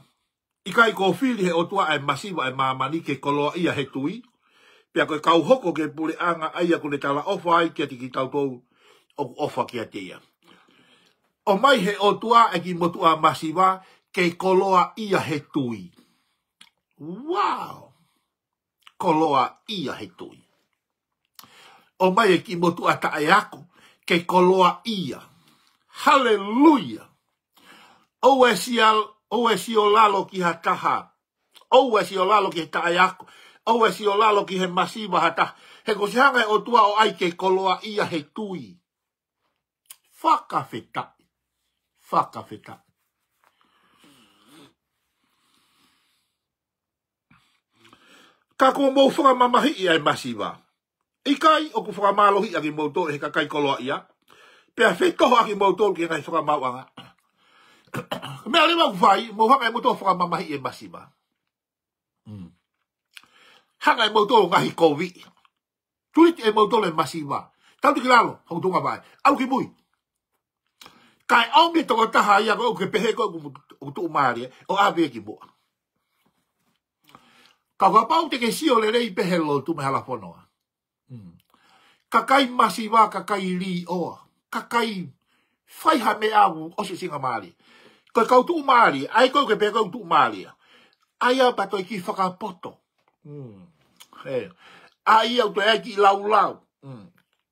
i kai ko fili he o tua e masiva e mamani ke koloa ia he tui pia ko kau hoko ke pure anga ai ko le tala ofa ai ke tiki tau tou o ofa kia atia o mai he o tua e ki motu a masiva ke koloa ia he tui wow koloa ia he tui o mai e ki motu a ta e aku ke koloa ia. Hallelujah! O esi o, esi o lalo ki ha taha. O esi o lalo ki ha yako. O esi o lalo ki he masiva ha taha. He ko sehanga o tua o ai ke koloa ia he tui. Faka feta. Faka feta. Ka kua mou whanga mamahi ia e masiva. Faka I kai o ku whakamalohi a ki mouto e ka kai koloa ia. Pe a whetoho a ki mouto ki e kai whakamauanga. Me alewa ku whai, mo haka e mouto whakamamahi e masima. Hmm. Haka e mouto ngahi kovi. Tuit e mouto le masima. Tau tiki lalo, hau tunga vai. Au ki mui. Kai aungi toko taha ia ko uke pehe ko uke tuu maari e, o awe ki mua. Kau kapau teke si o le rei pehe lo tu me hala ponoa. Hmm. Ka kai masi wā ka kai li oa. Ka kai fai ha me au o se singa maari. Koe kautu u maari, ai koe koe pe kautu u maari. Ai au patoi ki whakapoto. Hmm. Ai au toi ai ki lau lau. Hmm.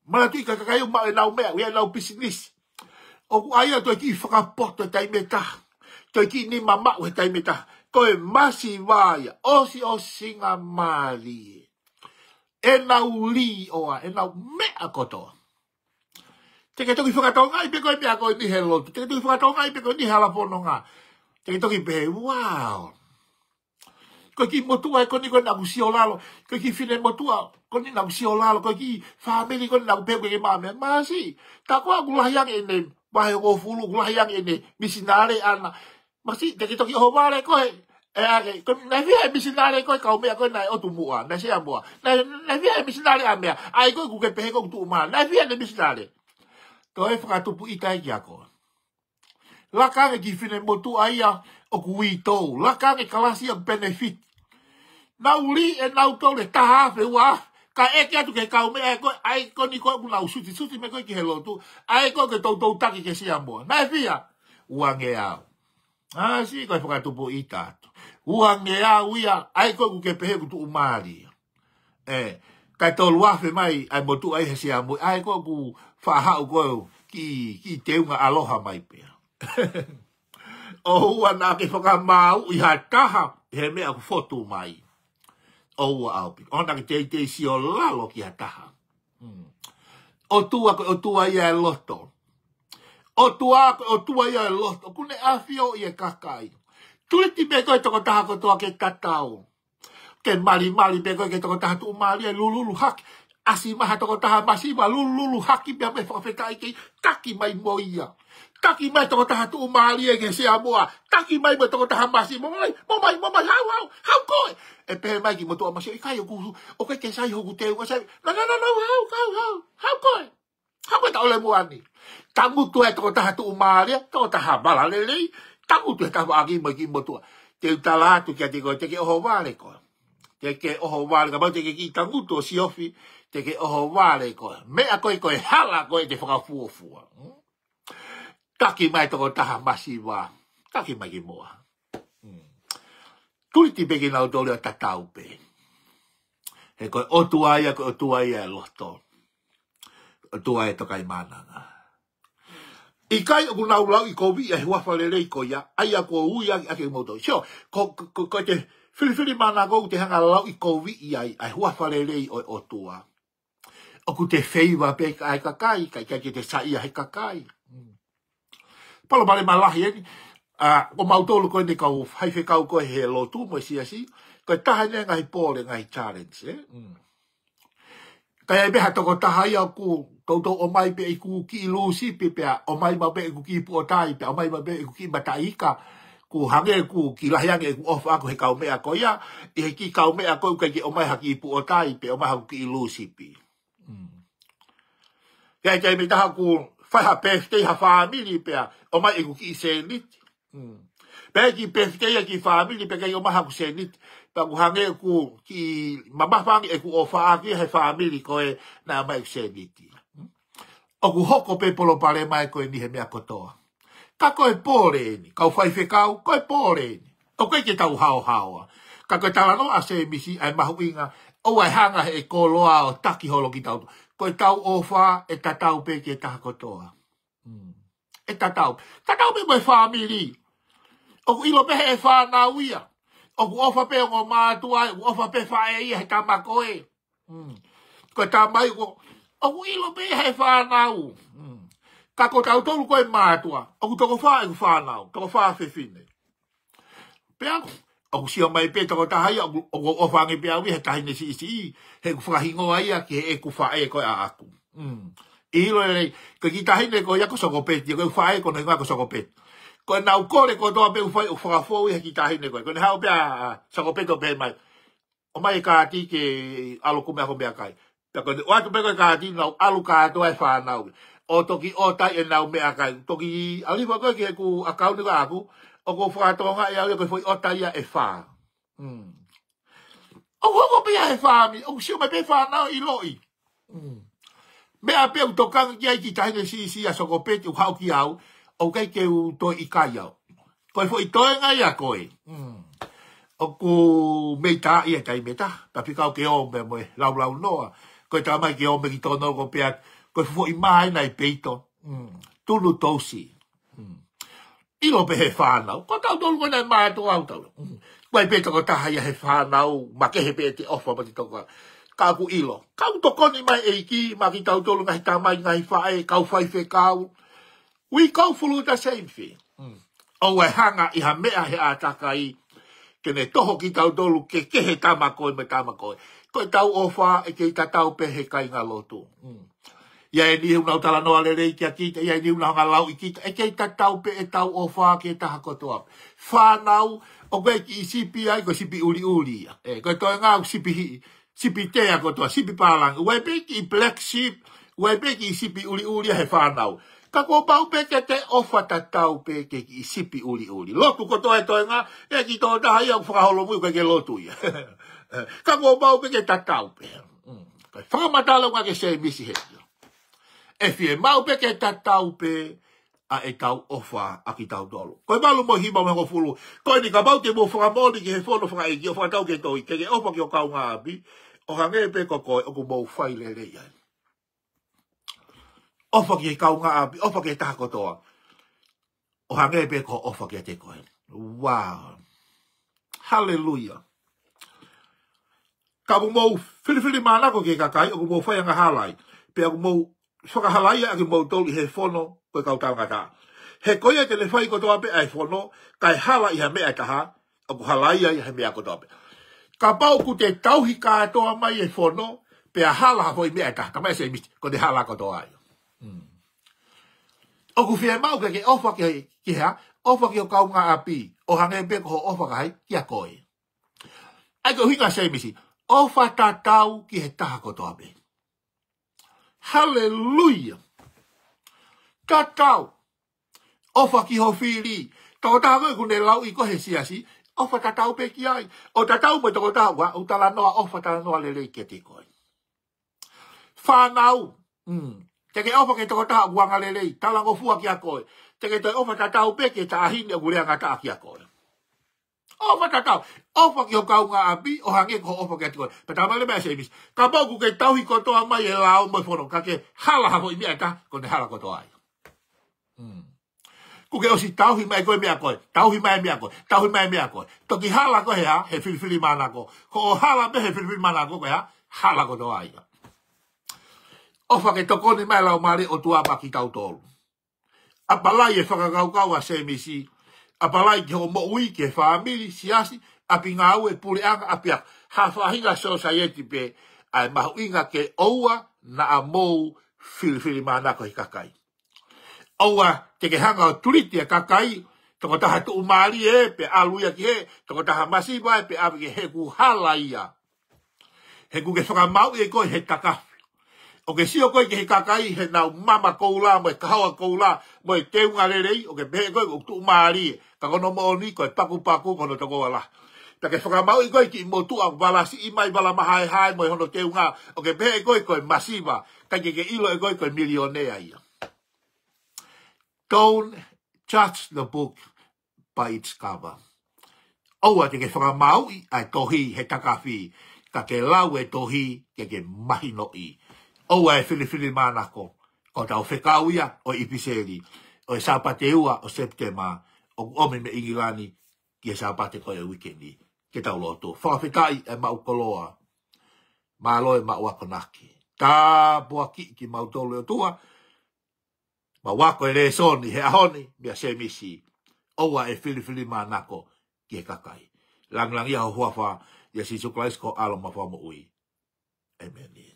Mana tui ka kakai u maari lau mea, wea lau pisinis. O ku ai au toi ki whakapoto e tai meta. Toi ki ni mamau e tai meta. Koe masi wāia, osi o singa o singa maari e nau li oa, e nau mea kotoa. Te ke toki whakatau ngai peko e mea koe ni he lotu, te ke toki whakatau ngai peko ni he alapono ngā. Te ke toki pehe, wow! Koe ki motua e koni koe nagu si o lalo, koe ki whine motua koni nagu si o lalo, koe ki whamiri koni nagu peko e mame, maasi, ta koa gulahiang e ne, wahe o fulu gulahiang e ne, misinare ana, maasi, te ke toki ho wale koe, e ake, nai vi hai e misi nare koe kau mea koe nai otu mua, nai sea mua. Nai, nai vi hai e misi nare a mea, ai koe kuke pehe koe kutu umaa, nai vi hai e ne misi nare. Toa e whakatupu i tai ki ako. La kage ki fine motu aia o ku i tou, la kage kalasi ang benefit. Nau li e nau tou le taha fe ua, ka e kia tu ke kau mea e koe, ai koe ni koe kuna usuti, suti me koe ki helo tu, ai koe ke tou tou taki ke sea mua. Nai vi hai, uangea. Ah, si, koe whakatupu i tato ua nge a uia, ai koe ku ke pehe ku tuku maari. E, kai tolu afe mai, ai motu ai hese a ai koe ku faha u koe ki, ki teunga aloha mai pia. o ua na ke whaka māu i hai taha, he mea ku fotu mai. O ua aupi, ona ki te te si o lalo ki hai taha. Hmm. O tua, o tua ia e loto. O tua, o tua ia e loto, kune afio i e kakai. O tule ti me koe toko taha kotoa ke tatao. Ke mali mali me koe ke toko taha tu mali e lululu haki. Asi maha toko taha masi ma lululu haki mea me whawhetai ke kaki mai moia. Taki mai toko taha tu mali e ke sea moa. Taki mai me toko taha masi mo mai, mo mai, mo mai, hau hau, hau koe. E pehe mai ki mo toa masi, e kai o kuhu, o kai ke sai hoku teo, kai sai, no, no, no, no, hau, hau, hau, hau, hau koe. Hau koe ta ole moani. Tamu tu e toko taha tu mali e toko taha balalelei tangu tu e tawa a gima gima tua. Te uta lātu kia te koe, te ke oho wāre koe. Te ke oho wāre koe, te ke ki tangu tu o si ofi, te ke oho wāre koe. Mea koe koe, hala koe te whakafuofua. Taki mai toko taha masi wā. Taki mai ki moa. Tuli ti peki nau tole o tatau pe. He koe otu aia, koe otu aia e lohto. Otu aia e toka i mānanga. I kai o lau lau i ko e hua whare rei ko ai a ko ui a ke moto. Sio, ko, ko, ko te filifili mana go te hanga lau i ko i ai, ai hua whare rei o, o tua. O ku te feiwa pe ka ai kakai, kai kai ke te sa ia he kakai. Mm. Palo male malahi eni, uh, o mautolo ko ene ka u haife kau ko he lo tu mo si asi, ko e taha ne ngai pole ngai challenge. Eh? Mm. Kai ai beha toko taha ia ku tau tau o mai pe e ku ki i lūsi pe pe a o mai ma pe e ku ki i pu o tai pe a o mai ma pe e ku ki i mata ika ku hange ku ki lahi ange ku ofa aku he kaumea ko ia i he ki kaumea ko ukei ki o mai haki i pu o tai pe o mai haku ki i lūsi pe ke ai kei me taha ku fai ha pefte i ha whaamili pe a o mai e ku ki i se nit hmm. pe ki pefte i a ki i whaamili pe kei o mai haku se nit pe ku hange ku ki mamahwangi e ku ofa aki he whaamili ko e nā mai se niti o ku hoko pe polo pare mai ko ni he mea kotoa. Ka koe pōre ni, kau whai kau, koe pōre ni. O koe ke tau hao haoa. Ka koe tala no a se emisi ai mahu inga, o ai hanga he e koloa o taki holo ki tau. Koe tau o wha e ta tau pe ke taha kotoa. Mm. E ta tau. Ta tau pe moe whamiri. O ku ilo mehe e wha nga uia. O ku ofa pe o ngomātua, o ofa pe wha e ia he tamakoe. Mm. Koe tamai ko, A hui lo me hai whānau. Hmm. Ka ko tau tolu koe mātua. A hui toko whāe ku whānau. Ka ko whāa whi whine. Pea ko. A hui sio mai pē toko tahai. A hui o whāngi pē awi. He tahi ne si isi i. He ku whahingo ai a ki he e ku whāe koe a aku. Hmm. I hilo e rei. Ko ki tahi ne koe yako soko pēti. Ko e whāe koe nei ngako soko pēti. Ko e nau kore koe toa pē u whāe u he ki tahi ne koe. Ko e hao pē a soko pēti o pē mai. O mai e ka ati ke alo kumea ko kai. Tako te watu peko ka ti nau alu ka to e fa nau. O toki o tai e nau me akai. Toki ali ko ke ku akau ni ka aku. O ko fa to nga ya e e ko foi o tai e fa. Mm. O ko ko pia e fa mi. O si me pe fa e nau i loi. Mm. Me a pe to kan ki ai ki tai ke si si a so ko pe tu hau ki au. O kai ke u to i kai au. Ko foi to nga ya ko e. Mm. O ku meita ia tai meta. Tapi kau ke o me mo lau lau noa. Mm. koe tā mai ki o me ki tōnau ko pia, koe fuo i mahae nai peito, mm. tūlu tōsi. Mm. Ilo pe he whānau, koe tau tōlu koe nai mahae tō au tau. Mm. peito ko taha ia he whānau, ma ke he pe te ofa ma ti tōkua. Kāku ilo, kāku tokoni mai eiki, ma ki tau tōlu ngai tā mai ngai whae, kau whai whe kau. We kau fulu the same thing. Mm. O e hanga i ha mea he ātaka i, ke ne toho ki tau tōlu ke ke he tāmakoi me tāmakoi ko e tau ofa e ke i ta tau pehe kai ngā lotu. Mm. Ia e ni hunau tala noa le rei kia kita, ia e ni hunau ngā lau i kita, e ke i ta tau pe e tau ofa ke ta hako toa. Whānau, o koe ki i sipi ai, ko sipi uri uri. E, ko e toi ngā u sipi hi, sipi te a kotoa, sipi pālanga. Ua e pe ki i black sheep, ua e pe ki i sipi uri uri he whānau. Ka kua pau pe ke te ofa ta tau pe ke ki i sipi uri uri. Lotu kotoa e toi ngā, e ki tō taha ia u whakaholo mui ke ke lotu ia. ka ko bau ke ta ta u pe mm. ka fa ma ta lo ka ke se bi si he e, e fi mau pe ke ta ta u pe a e tau ofa a ki tau dolo. Koe malu mo hima me hofulu, koe ni ka bau te mo whaka moli ki he whono whaka egi, o whaka tau ke toi, kege opa ki o kau ngā abi, o ka ngē pe ko koe, o ku mou whai le rei ai. Opa ki he kau ngā abi, opa ki he taha kotoa, o ka ngē pe ko opa ki te koe. Wow! Hallelujah! ka mo filifili mana ko ke ka kai o mo fai nga halai pe o mo so ka halai a ke mo to he fono ko ka ta ka he ko ye ke le fai ko to ape ai fono kai hala i ha me ka ha o ko halai ya ha me ko to ape ka pa ku te tau hi ka to a mai e fono pe a hala ho i me ka ka mai se mi ko de hala ko to ai o ku fi ma o ke o fa ke ke ha o fa ke o ka nga api o ha nge pe ko o fa ka ai ki a ai ko hi ka se mi si ofa tatau ki he taha kotoa me. Hallelujah! Tatau! Ofa ki ho fili. Tau taha koe kune lau i kohe siasi, o whatatau pe ki ai. O tatau pe toko taha wa, utala noa ofa whatala noa lele i kete koe. Whanau! Mm. Te ke opa ke toko taha wanga lele i, talango fua ki a koe. Te ke toi ofa tatau pe ke ta ahine ulea ngata a ki a koe. Ofa tatau. Ofa ki o kaunga api, o hange ko ofa kia tukoe. Pata male mea seimis. Ka pauku kei tauhi kotoa mai e lao moi whono. Ka ke hala hako i mea ta, ko ne hala kotoa ai. Mm. osi tauhi mai koe mea koe, tauhi mai mea koe, tauhi mai mea koe. Toki hala koe hea, he whiwhiri mana ko. Ko o hala pe he whiwhiri mana ko koe hea, hala kotoa ai. Ofa ke tokoni mai lao mare o tuapa ki tau tolu. Apalai e whakakaukau a semisi, a palai ke ho mo ui ke famili si asi a pi ngā ue pule anga a piak. Ha so sa yeti pe a e inga ke oua na a mou filifili mānako i kakai. Oua te ke hanga o turiti a kakai, toko taha tu umari e pe aluia ki he, toko taha masiba e pe awi ke he ku hala ia. He ku ke whakamau e koi he takafi o ke sio koe ke he kakai he nau mama koula, mo e kahawa koula, mo e teunga rerei, o ke mehe koe o tuu maari, ka kono mo oni koe paku paku kono toko wala. Ta ke whakamau i koe ki mo tua wala si imai wala mahae hae mo e hono keunga, o ke mehe koe koe masiva, ka ke ke ilo e koe koe milionea ia. Don't judge the book by its cover. Oua te ke whakamau maui ai tohi he takawhi, ka ke lau e tohi ke ke mahino ke mahino i o ai fili fili mana ko ko tau fekauia o ipiseri o e sapate ua o septema o omen me igilani ki e sapate ko e wikendi ke tau loto whawhetai e maukoloa ma loe ma uakonaki ta bua ki ki mautolo e tua ma wako e resoni he ahoni mia semisi oa e filifili ma nako ki e kakai langlangi ha huafa ya si suklaisko alo ma famo ui amen yeah.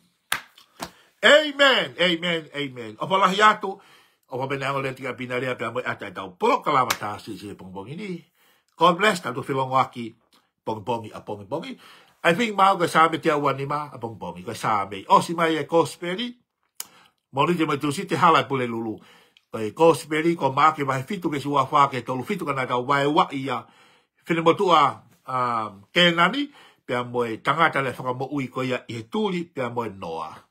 Amen, amen, amen. Apalah lah yato? apa pa oleh tiga binari pinarea pe atai tau pulau kalama ta si si God bless, tatu filongo waki Pengbongi, apongi, ah, pongbongi. I think mau ka same te wanima ni ma a ah, pongbongi, Oh O si Maya kosperi, mori te mai tusi te halai pule lulu. Kai kosperi ko maake vai fitu ke sua ke, tolu fitu kan ada vai wa ia. film motua ah, kenani, Pia moe tangata le whakamoui ui koya ihetuli, he tuli, noa.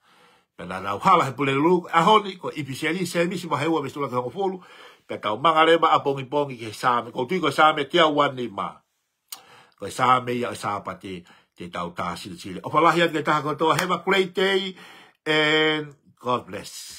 pe na na hala he pole lu a honi ko i pisiali se mi sima hewa mistula ka ko folu pe ka manga lema a pongi pongi ke sa me ko tui ko sa me tia wan ni ma ko e sa me ya e sa pa te te tau ta si si o pa la hia ke ta ko to hema great day and god bless